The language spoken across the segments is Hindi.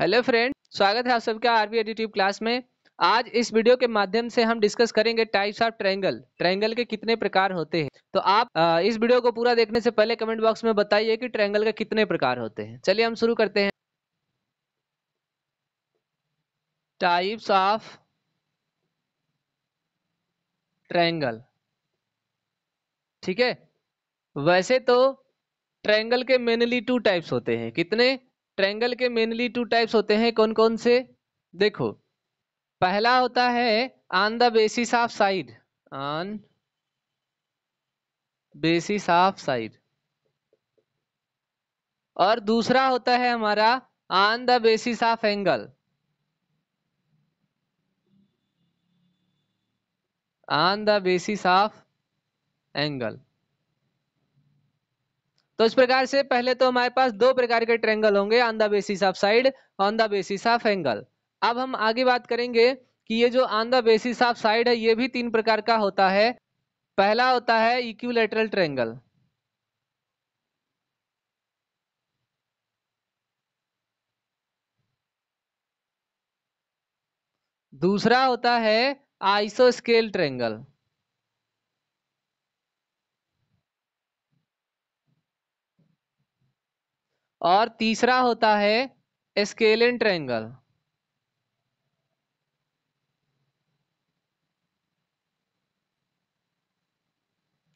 हेलो फ्रेंड स्वागत है आप सबका आरबी एडिटिव क्लास में आज इस वीडियो के माध्यम से हम डिस्कस करेंगे टाइप्स ऑफ ट्रायंगल ट्रायंगल के कितने प्रकार होते हैं तो आप इस वीडियो को पूरा देखने से पहले कमेंट बॉक्स में बताइए कि ट्रायंगल के कितने प्रकार होते हैं चलिए हम शुरू करते हैं टाइप्स ऑफ ट्रायंगल ठीक है वैसे तो ट्रायंगल के मेनली टू टाइप्स होते हैं कितने ट्रेंगल के मेनली टू टाइप्स होते हैं कौन कौन से देखो पहला होता है on the basis of side on basis of side और दूसरा होता है हमारा on the basis of angle on the basis of angle तो इस प्रकार से पहले तो हमारे पास दो प्रकार के ट्रेंगल होंगे on the basis of side on the basis of angle अब हम आगे बात करेंगे कि ये जो on the basis of side है ये भी तीन प्रकार का होता है पहला होता है इक्यूलेटरल ट्रेंगल दूसरा होता है आइसोस्केल ट्रेंगल और तीसरा होता है स्केलिन ट्रेंगल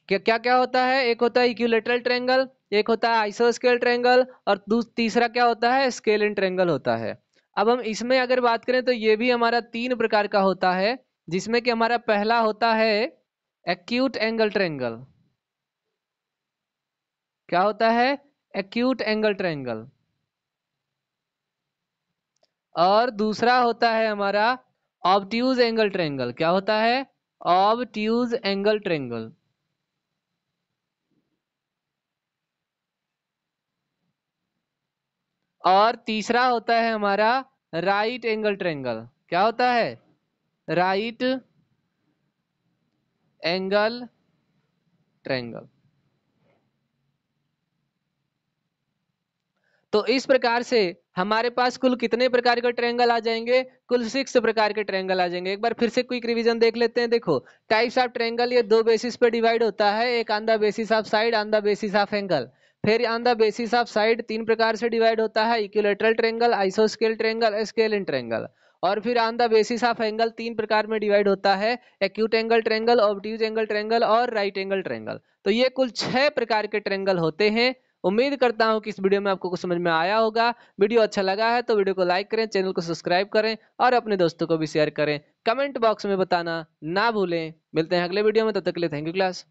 क्या क्या क्या होता है एक होता है इक्यूलेटरल ट्रेंगल एक होता है आइसोस्केल ट्रेंगल और तीसरा क्या होता है स्केलेन ट्रेंगल होता है अब हम इसमें अगर बात करें तो ये भी हमारा तीन प्रकार का होता है जिसमें कि हमारा पहला होता है एक्यूट एंगल ट्रेंगल क्या होता है एक्यूट एंगल ट्रायंगल और दूसरा होता है हमारा ऑब्ट्यूज एंगल ट्रायंगल क्या होता है ऑब्ट्यूज एंगल ट्रेंगल और तीसरा होता है हमारा राइट एंगल ट्रेंगल क्या होता है राइट एंगल ट्रेंगल तो इस प्रकार से हमारे पास कुल कितने प्रकार के ट्रायंगल आ जाएंगे कुल सिक्स प्रकार के ट्रायंगल आ जाएंगे एक बार फिर से क्विक रिवीजन देख लेते हैं देखो टाइप्स ऑफ ट्रायंगल ये दो बेसिस पे डिवाइड होता है एक on the basis of side on the basis of angle फिर on the basis of side तीन प्रकार से डिवाइड होता है इक्यूलेटरल ट्रेंगल आइसोस्केल ट्रेंगल स्केल इन ट्रेंगल और फिर on the basis of angle तीन प्रकार में डिवाइड होता है acute angle triangle obtuse angle triangle और राइट एंगल ट्रेंगल तो ये कुल छह प्रकार के ट्रेंगल होते हैं उम्मीद करता हूँ कि इस वीडियो में आपको कुछ समझ में आया होगा वीडियो अच्छा लगा है तो वीडियो को लाइक करें चैनल को सब्सक्राइब करें और अपने दोस्तों को भी शेयर करें कमेंट बॉक्स में बताना ना भूलें मिलते हैं अगले वीडियो में तब तक के लिए थैंक यू क्लास